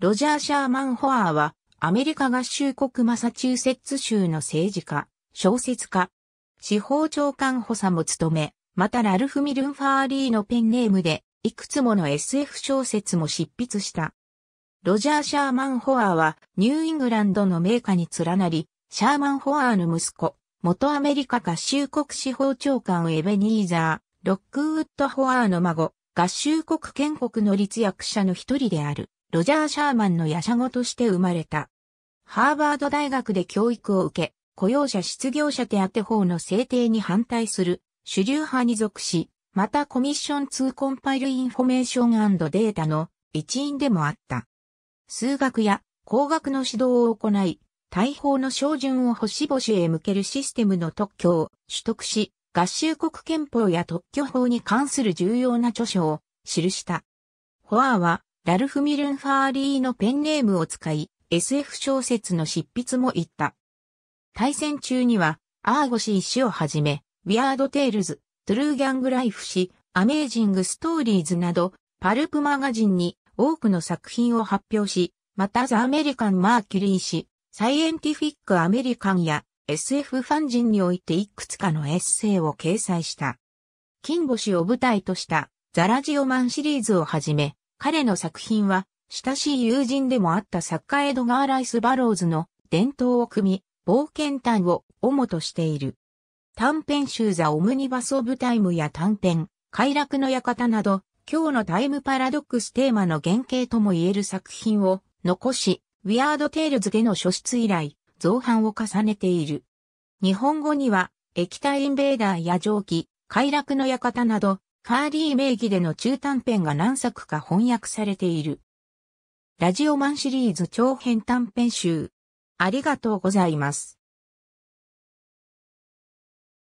ロジャー・シャーマン・ホアーは、アメリカ合衆国マサチューセッツ州の政治家、小説家、司法長官補佐も務め、またラルフ・ミルンファーリーのペンネームで、いくつもの SF 小説も執筆した。ロジャー・シャーマン・ホアーは、ニューイングランドの名家に連なり、シャーマン・ホアーの息子、元アメリカ合衆国司法長官エベニーザー、ロックウッド・ホアーの孫、合衆国建国の立役者の一人である。ロジャー・シャーマンの夜叉語として生まれた。ハーバード大学で教育を受け、雇用者失業者手当法の制定に反対する主流派に属し、またコミッション2コンパイルインフォメーションデータの一員でもあった。数学や工学の指導を行い、大砲の照準を星々へ向けるシステムの特許を取得し、合衆国憲法や特許法に関する重要な著書を記した。ホアーはラルフ・ミルンファーリーのペンネームを使い、SF 小説の執筆も行った。対戦中には、アーゴシー氏をはじめ、ウィアード・テイルズ、トゥルー・ギャング・ライフ氏、アメージング・ストーリーズなど、パルプマガジンに多くの作品を発表し、またザ・アメリカン・マーキュリー氏、サイエンティフィック・アメリカンや SF ファン人においていくつかのエッセイを掲載した。金星を舞台としたザ・ラジオマンシリーズをはじめ、彼の作品は、親しい友人でもあった作家エドガー・ライス・バローズの伝統を組み、冒険譚を主としている。短編集ザ・オムニバス・オブ・タイムや短編、快楽の館など、今日のタイムパラドックステーマの原型とも言える作品を残し、ウィアード・テイルズでの初出以来、造反を重ねている。日本語には、液体インベーダーや蒸気、快楽の館など、カーリー名義での中短編が何作か翻訳されている。ラジオマンシリーズ長編短編集。ありがとうございます。